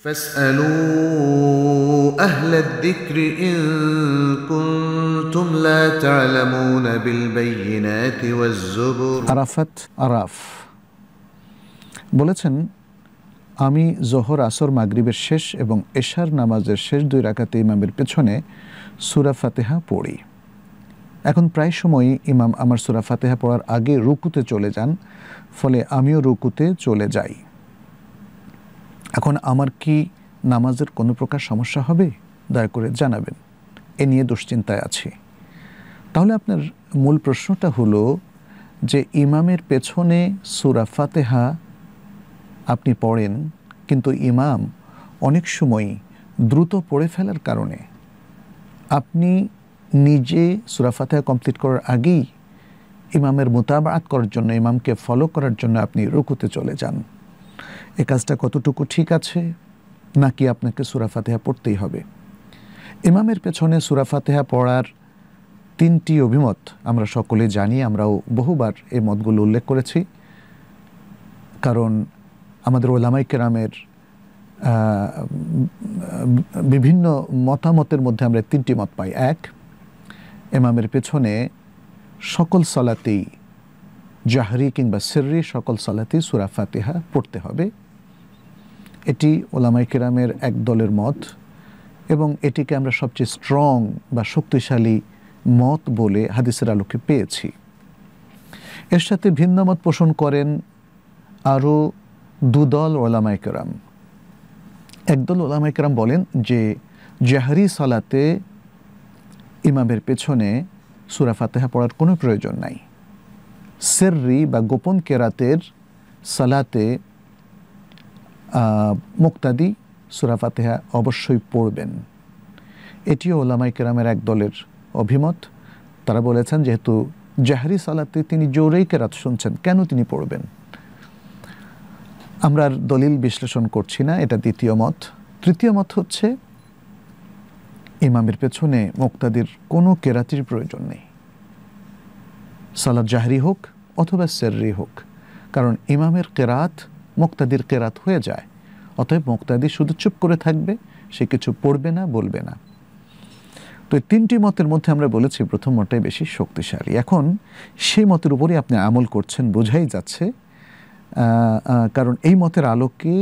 فاسألوا أهل الذكر إن كنتم لا تعلمون بالبينات والزبر আরাফাত আরাফ বলেছেন আমি জোহর আসর মাগরিবের শেষ এবং এশার নামাজের শেষ দুই রাকাতে ইমামের পেছনে সুরা ফাতেহা পড়ি এখন প্রায় সময়ই ইমাম আমার সুরা ফাতেহা পড়ার আগে রুকুতে চলে যান ফলে আমিও রুকুতে চলে যাই এখন আমার কি নামাজের কোনো প্রকার সমস্যা হবে দয়া করে জানাবেন এ নিয়ে দুশ্চিন্তায় আছি তাহলে আপনার মূল প্রশ্নটা হলো যে ইমামের পেছনে সুরা ফাতেহা আপনি পড়েন কিন্তু ইমাম অনেক সময় দ্রুত পড়ে ফেলার কারণে আপনি নিজে সুরা ফাতেহা কমপ্লিট করার আগেই ইমামের মোতাবাত করার জন্য ইমামকে ফলো করার জন্য আপনি রুকুতে চলে যান এ কাজটা কতটুকু ঠিক আছে নাকি আপনাকে সুরা ফাতেহা পড়তেই হবে ইমামের পেছনে সুরা ফাতেহা পড়ার তিনটি অভিমত আমরা সকলে জানি আমরাও বহুবার এই মতগুলো উল্লেখ করেছি কারণ আমাদের ওলামাই কেরামের বিভিন্ন মতামতের মধ্যে আমরা তিনটি মত পাই এক এমামের পেছনে সকল সলাতেই জাহরি কিংবা সিররি সকল সালাতি সুরা ফাতিহা পড়তে হবে এটি ওলামাই কিরামের এক দলের মত এবং এটিকে আমরা সবচেয়ে স্ট্রং বা শক্তিশালী মত বলে হাদিসের আলোকে পেয়েছি এর সাথে ভিন্ন মত পোষণ করেন আরও দুদল ওলামাই কেরাম একদল ওলামাই কেরাম বলেন যে জাহরি সালাতে ইমামের পেছনে সুরা ফাতেহা পড়ার কোনো প্রয়োজন নাই সেররি বা গোপন কেরাতের সালাতে মুক্তাদি সুরাফাতেহা অবশ্যই পড়বেন এটিও ওলামাই কেরামের এক দলের অভিমত তারা বলেছেন যেহেতু জাহারি সালাতে তিনি জোরেই কেরাত শুনছেন কেন তিনি পড়বেন আমরা আর দলিল বিশ্লেষণ করছি না এটা দ্বিতীয় মত তৃতীয় মত হচ্ছে ইমামের পেছনে মোক্তাদির কোনো কেরাতির প্রয়োজন নেই সালাদ জাহরি হোক অথবা সেররি হোক কারণ ইমামের কেরাত মুক্তাদির কেরাত হয়ে যায় অতএব মুক্তাদি শুধু চুপ করে থাকবে সে কিছু পড়বে না বলবে না তো এই তিনটি মতের মধ্যে আমরা বলেছি প্রথম মতটাই বেশি শক্তিশালী এখন সেই মতের উপরেই আপনি আমল করছেন বোঝাই যাচ্ছে কারণ এই মতের আলোকে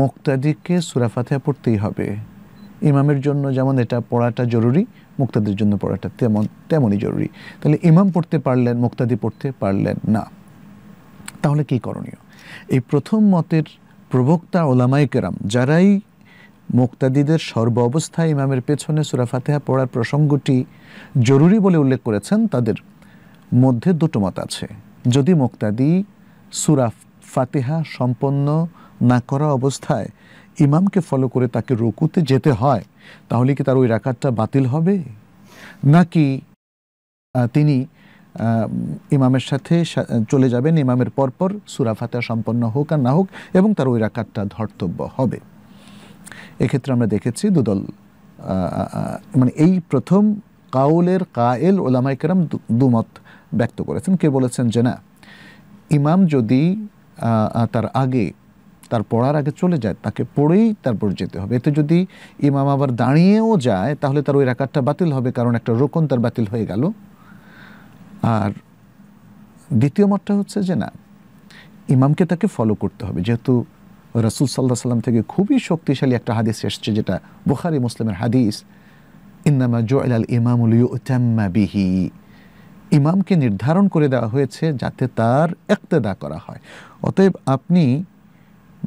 মোক্তাদিকে সুরাফাতে পড়তেই হবে ইমামের জন্য যেমন এটা পড়াটা জরুরি মুক্তাদের জন্য পড়াটা তেমন তেমনই জরুরি তাহলে ইমাম পড়তে পারলেন মুক্তাদি পড়তে পারলেন না তাহলে কি করণীয় এই প্রথম মতের প্রবক্তা ওলামাই কেরাম যারাই মুক্তাদিদের সর্ব অবস্থায় ইমামের পেছনে সুরা ফাতেহা পড়ার প্রসঙ্গটি জরুরি বলে উল্লেখ করেছেন তাদের মধ্যে দুটো মত আছে যদি মুক্তাদি সুরা ফাতেহা সম্পন্ন না করা অবস্থায় ইমামকে ফলো করে তাকে রুকুতে যেতে হয় তাহলে কি তার ওই রাকাতটা বাতিল হবে নাকি তিনি ইমামের সাথে চলে যাবেন ইমামের পরপর সুরাফাতা সম্পন্ন হোক আর না হোক এবং তার ওই রাকাতটা ধর্তব্য হবে এক্ষেত্রে আমরা দেখেছি দুদল মানে এই প্রথম কাউলের কায়েল কেরাম দুমত ব্যক্ত করেছেন কে বলেছেন যে না ইমাম যদি তার আগে তার পড়ার আগে চলে যায় তাকে পড়েই তারপর যেতে হবে এতে যদি ইমাম আবার দাঁড়িয়েও যায় তাহলে তার ওই রাকাতটা বাতিল হবে কারণ একটা রোকন তার বাতিল হয়ে গেল আর দ্বিতীয় মতটা হচ্ছে যে না ইমামকে তাকে ফলো করতে হবে যেহেতু রাসুল সাল্লাহ সাল্লাম থেকে খুবই শক্তিশালী একটা হাদিস এসছে যেটা বুখারি মুসলিমের হাদিস ইন্নামা জয়াল আল ইমামুল বিহি ইমামকে নির্ধারণ করে দেওয়া হয়েছে যাতে তার একতেদা করা হয় অতএব আপনি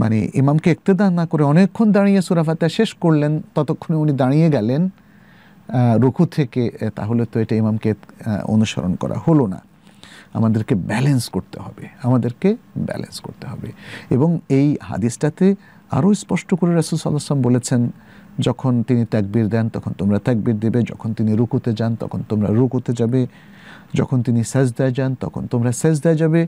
মানে ইমামকে একতেদা না করে অনেকক্ষণ দাঁড়িয়ে সুরাফাতা শেষ করলেন ততক্ষণে উনি দাঁড়িয়ে গেলেন রুকু থেকে তাহলে তো এটা ইমামকে অনুসরণ করা হলো না আমাদেরকে ব্যালেন্স করতে হবে আমাদেরকে ব্যালেন্স করতে হবে এবং এই হাদিসটাতে আরও স্পষ্ট করে রাসুল সাল্লাম বলেছেন যখন তিনি ত্যাগবির দেন তখন তোমরা ত্যাগবির দেবে যখন তিনি রুকুতে যান তখন তোমরা রুকুতে যাবে যখন তিনি দেয় যান তখন তোমরা দেয় যাবে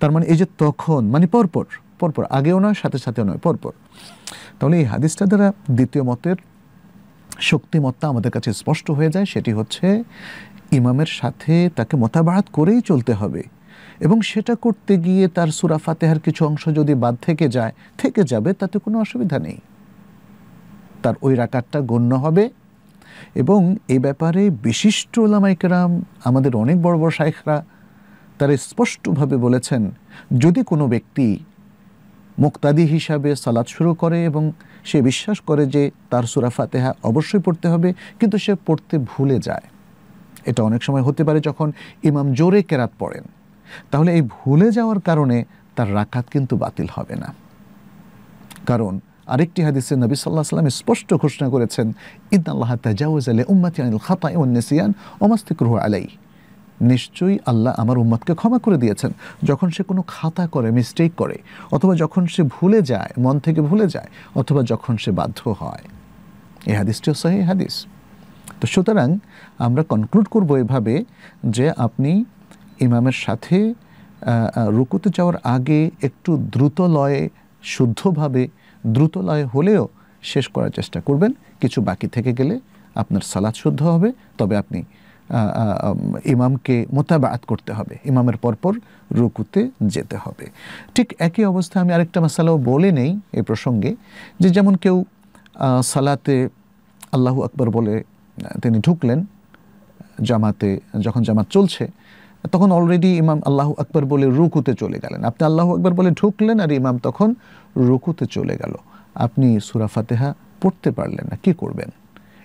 তার মানে এই যে তখন মানে পরপর পরপর আগেও নয় সাথে সাথেও নয় পরপর তাহলে এই হাদিসটা দ্বারা দ্বিতীয় মতের শক্তিমত্তা আমাদের কাছে স্পষ্ট হয়ে যায় সেটি হচ্ছে ইমামের সাথে তাকে মতাবাহাত করেই চলতে হবে এবং সেটা করতে গিয়ে তার সুরা ফাতেহার কিছু অংশ যদি বাদ থেকে যায় থেকে যাবে তাতে কোনো অসুবিধা নেই তার ওই রাকারটা গণ্য হবে এবং এই ব্যাপারে বিশিষ্ট ওলামাইকেরাম আমাদের অনেক বড় বড় শাইখরা তারা স্পষ্টভাবে বলেছেন যদি কোনো ব্যক্তি মুক্তাদি হিসাবে সালাদ শুরু করে এবং সে বিশ্বাস করে যে তার সুরা ফাতেহা অবশ্যই পড়তে হবে কিন্তু সে পড়তে ভুলে যায় এটা অনেক সময় হতে পারে যখন ইমাম জোরে কেরাত পড়েন তাহলে এই ভুলে যাওয়ার কারণে তার রাকাত কিন্তু বাতিল হবে না কারণ আরেকটি হাদিসে নবী সাল্লাহ সাল্লামে স্পষ্ট ঘোষণা করেছেন ইদ আল্লাহ তাজাউজ আলে উম্মাতি আনিল খাতা ওন্নেসিয়ান ওমাস্তিক রুহ আলাই নিশ্চয়ই আল্লাহ আমার উম্মাদকে ক্ষমা করে দিয়েছেন যখন সে কোনো খাতা করে মিস্টেক করে অথবা যখন সে ভুলে যায় মন থেকে ভুলে যায় অথবা যখন সে বাধ্য হয় এই হাদিসটিও সহি হাদিস তো সুতরাং আমরা কনক্লুড করব এভাবে যে আপনি ইমামের সাথে রুকুতে যাওয়ার আগে একটু দ্রুত লয়ে শুদ্ধভাবে দ্রুত লয়ে হলেও শেষ করার চেষ্টা করবেন কিছু বাকি থেকে গেলে আপনার সালাদ শুদ্ধ হবে তবে আপনি ইমামকে মোতাবাত করতে হবে ইমামের পরপর রুকুতে যেতে হবে ঠিক একই অবস্থা আমি আরেকটা মশালাও বলে নেই এ প্রসঙ্গে যে যেমন কেউ সালাতে আল্লাহু আকবর বলে তিনি ঢুকলেন জামাতে যখন জামাত চলছে তখন অলরেডি ইমাম আল্লাহ আকবর বলে রুকুতে চলে গেলেন আপনি আল্লাহ আকবর বলে ঢুকলেন আর ইমাম তখন রুকুতে চলে গেল আপনি সুরা ফাতেহা পড়তে পারলেন না কি করবেন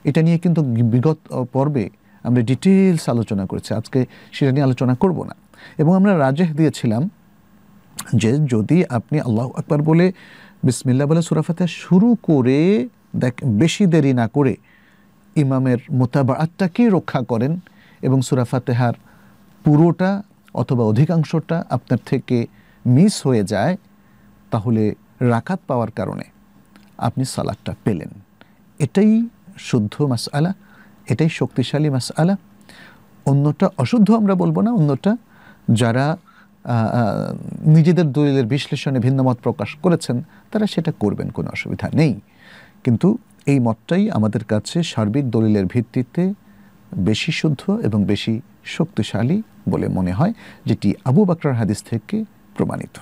এটা নিয়ে কিন্তু বিগত পর্বে আমরা ডিটেলস আলোচনা করেছি আজকে সেটা নিয়ে আলোচনা করব না এবং আমরা রাজেহ দিয়েছিলাম যে যদি আপনি আল্লাহ আকবার বলে বিসমিল্লা বলে সুরাফাতে শুরু করে দেখ বেশি দেরি না করে ইমামের মোতাবাআটাকে রক্ষা করেন এবং সুরাফাতেহার পুরোটা অথবা অধিকাংশটা আপনার থেকে মিস হয়ে যায় তাহলে রাকাত পাওয়ার কারণে আপনি সালাদটা পেলেন এটাই শুদ্ধ মাসালা এটাই শক্তিশালী মাস আলা অন্যটা অশুদ্ধ আমরা বলবো না অন্যটা যারা নিজেদের দলিলের বিশ্লেষণে ভিন্নমত প্রকাশ করেছেন তারা সেটা করবেন কোনো অসুবিধা নেই কিন্তু এই মতটাই আমাদের কাছে সার্বিক দলিলের ভিত্তিতে বেশি শুদ্ধ এবং বেশি শক্তিশালী বলে মনে হয় যেটি আবু বাকরার হাদিস থেকে প্রমাণিত